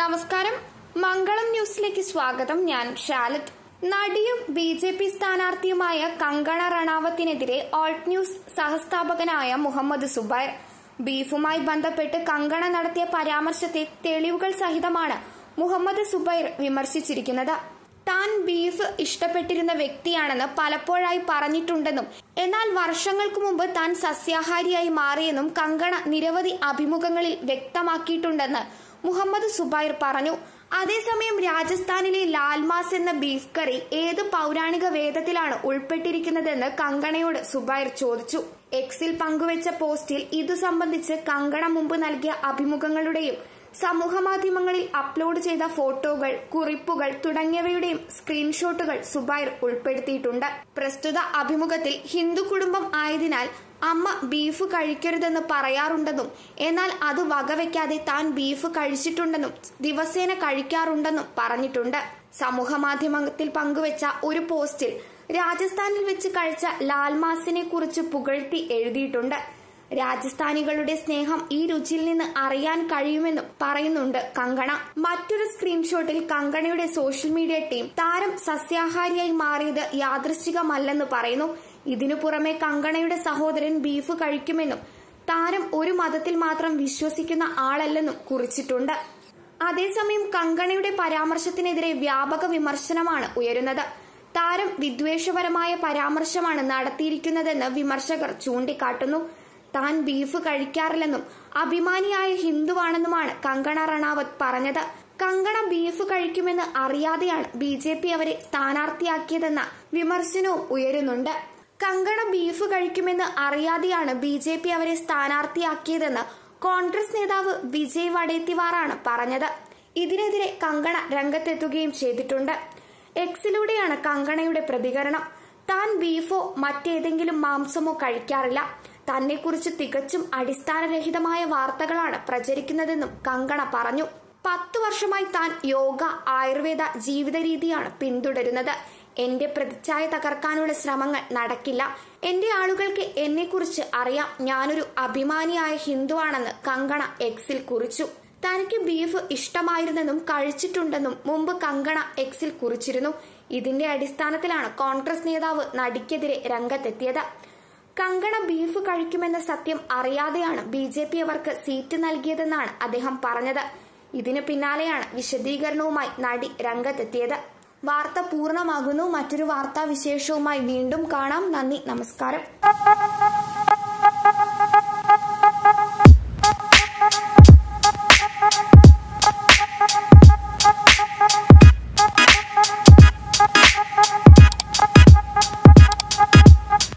നമസ്കാരം മംഗളം ന്യൂസിലേക്ക് സ്വാഗതം ഞാൻ ഷാലറ്റ് നടിയും ബി ജെ പി സ്ഥാനാർത്ഥിയുമായ കങ്കണ റണാവത്തിനെതിരെ ഓൾട്ട് ന്യൂസ് സഹസ്ഥാപകനായ മുഹമ്മദ് സുബൈർ ബീഫുമായി ബന്ധപ്പെട്ട് കങ്കണ നടത്തിയ പരാമർശത്തെ തെളിവുകൾ സഹിതമാണ് മുഹമ്മദ് സുബൈർ വിമർശിച്ചിരിക്കുന്നത് താൻ ബീഫ് ഇഷ്ടപ്പെട്ടിരുന്ന വ്യക്തിയാണെന്ന് പലപ്പോഴായി പറഞ്ഞിട്ടുണ്ടെന്നും എന്നാൽ വർഷങ്ങൾക്ക് മുമ്പ് താൻ സസ്യാഹാരിയായി മാറിയെന്നും കങ്കണ നിരവധി അഭിമുഖങ്ങളിൽ വ്യക്തമാക്കിയിട്ടുണ്ടെന്ന് മുഹമ്മദ് സുബൈർ പറഞ്ഞു അതേസമയം രാജസ്ഥാനിലെ ലാൽമാസ് എന്ന ബീഫ് കറി ഏത് പൗരാണിക വേദത്തിലാണ് ഉൾപ്പെട്ടിരിക്കുന്നതെന്ന് കങ്കണയോട് സുബൈർ ചോദിച്ചു എക്സിൽ പങ്കുവച്ച പോസ്റ്റിൽ ഇതു സംബന്ധിച്ച് കങ്കണ മുമ്പ് നൽകിയ അഭിമുഖങ്ങളുടെയും സമൂഹമാധ്യമങ്ങളിൽ അപ്ലോഡ് ചെയ്ത ഫോട്ടോകൾ കുറിപ്പുകൾ തുടങ്ങിയവയുടെയും സ്ക്രീൻഷോട്ടുകൾ സുബൈർ ഉൾപ്പെടുത്തിയിട്ടുണ്ട് പ്രസ്തുത അഭിമുഖത്തിൽ ഹിന്ദു കുടുംബം ആയതിനാൽ അമ്മ ബീഫ് കഴിക്കരുതെന്ന് പറയാറുണ്ടെന്നും എന്നാൽ അത് വകവെക്കാതെ താൻ ബീഫ് കഴിച്ചിട്ടുണ്ടെന്നും ദിവസേന കഴിക്കാറുണ്ടെന്നും പറഞ്ഞിട്ടുണ്ട് സമൂഹമാധ്യമത്തിൽ പങ്കുവച്ച ഒരു പോസ്റ്റിൽ രാജസ്ഥാനിൽ വെച്ച് കഴിച്ച ലാൽമാസിനെ കുറിച്ച് പുകഴ്ത്തി എഴുതിയിട്ടുണ്ട് രാജസ്ഥാനികളുടെ സ്നേഹം ഈ രുചിയിൽ നിന്ന് അറിയാൻ കഴിയുമെന്നും പറയുന്നുണ്ട് കങ്കണ മറ്റൊരു സ്ക്രീൻഷോട്ടിൽ കങ്കണയുടെ സോഷ്യൽ മീഡിയ ടീം താരം സസ്യാഹാരിയായി മാറിയത് യാദൃശ്ചികമല്ലെന്ന് പറയുന്നു ഇതിനു പുറമെ കങ്കണയുടെ സഹോദരൻ ബീഫ് കഴിക്കുമെന്നും താരം ഒരു മതത്തിൽ മാത്രം വിശ്വസിക്കുന്ന ആളല്ലെന്നും കുറിച്ചിട്ടുണ്ട് അതേസമയം കങ്കണയുടെ പരാമർശത്തിനെതിരെ വ്യാപക വിമർശനമാണ് ഉയരുന്നത് താരം വിദ്വേഷപരമായ പരാമർശമാണ് നടത്തിയിരിക്കുന്നതെന്ന് വിമർശകർ ചൂണ്ടിക്കാട്ടുന്നു താൻ ബീഫ് കഴിക്കാറില്ലെന്നും അഭിമാനിയായ ഹിന്ദുവാണെന്നുമാണ് കങ്കണ റണാവത് പറഞ്ഞത് കങ്കണ ബീഫ് കഴിക്കുമെന്ന് അറിയാതെയാണ് ബി ജെ പി അവരെ സ്ഥാനാർത്ഥിയാക്കിയതെന്ന വിമർശനവും ഉയരുന്നുണ്ട് കങ്കണ ബീഫ് കഴിക്കുമെന്ന് അറിയാതെയാണ് ബി ജെ പി അവരെ സ്ഥാനാർത്ഥിയാക്കിയതെന്ന് കോൺഗ്രസ് നേതാവ് വിജയ് വടേത്തിവാറാണ് പറഞ്ഞത് ഇതിനെതിരെ കങ്കണ രംഗത്തെത്തുകയും ചെയ്തിട്ടുണ്ട് എക്സിലൂടെയാണ് കങ്കണയുടെ പ്രതികരണം താൻ ബീഫോ മറ്റേതെങ്കിലും മാംസമോ കഴിക്കാറില്ല തന്നെക്കുറിച്ച് തികച്ചും അടിസ്ഥാനരഹിതമായ വാർത്തകളാണ് പ്രചരിക്കുന്നതെന്നും കങ്കണ പറഞ്ഞു പത്തു വർഷമായി താൻ യോഗ ആയുർവേദ ജീവിത രീതിയാണ് പിന്തുടരുന്നത് എന്റെ പ്രതിച്ഛായ തകർക്കാനുള്ള ശ്രമങ്ങൾ നടക്കില്ല എന്റെ ആളുകൾക്ക് എന്നെക്കുറിച്ച് അറിയാം ഞാനൊരു അഭിമാനിയായ ഹിന്ദുവാണെന്ന് കങ്കണ എക്സിൽ കുറിച്ചു തനിക്ക് ബീഫ് ഇഷ്ടമായിരുന്നെന്നും കഴിച്ചിട്ടുണ്ടെന്നും മുമ്പ് കങ്കണ എക്സിൽ കുറിച്ചിരുന്നു ഇതിന്റെ അടിസ്ഥാനത്തിലാണ് കോൺഗ്രസ് നേതാവ് നടിക്കെതിരെ രംഗത്തെത്തിയത് കങ്കണ ബീഫ് കഴിക്കുമെന്ന സത്യം അറിയാതെയാണ് ബി ജെ പി അവർക്ക് സീറ്റ് നൽകിയതെന്നാണ് അദ്ദേഹം പറഞ്ഞത് ഇതിനു പിന്നാലെയാണ് വിശദീകരണവുമായി നടി രംഗത്തെത്തിയത് വാർത്ത പൂർണ്ണമാകുന്നു മറ്റൊരു വാർത്താ വിശേഷവുമായി വീണ്ടും കാണാം നന്ദി നമസ്കാരം